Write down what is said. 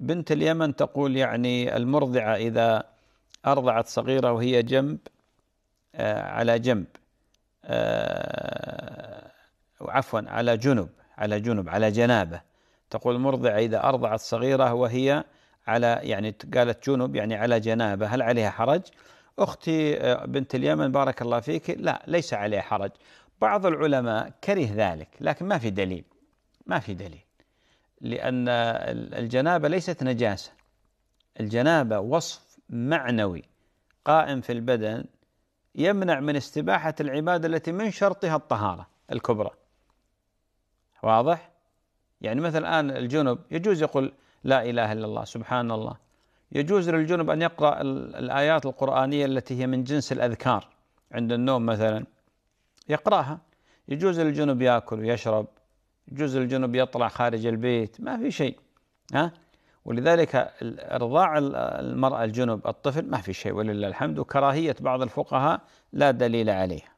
بنت اليمن تقول يعني المرضعة إذا أرضعت صغيرة وهي جنب آه، على جنب آه، عفوا على جنب على جنب على جنابة تقول المرضعة إذا أرضعت صغيرة وهي على يعني قالت جنب يعني على جنابة هل عليها حرج؟ أختي آه، بنت اليمن بارك الله فيك لا ليس عليها حرج بعض العلماء كره ذلك لكن ما في دليل ما في دليل لأن الجنابة ليست نجاسة الجنابة وصف معنوي قائم في البدن يمنع من استباحة العبادة التي من شرطها الطهارة الكبرى واضح؟ يعني مثل الآن الجنب يجوز يقول لا إله إلا الله سبحان الله يجوز للجنب أن يقرأ الآيات القرآنية التي هي من جنس الأذكار عند النوم مثلا يقرأها يجوز للجنب يأكل ويشرب الجزء الجنب يطلع خارج البيت ما في شيء ها ولذلك ارضاع المراه الجنب الطفل ما في شيء ولله الحمد وكراهيه بعض الفقهاء لا دليل عليها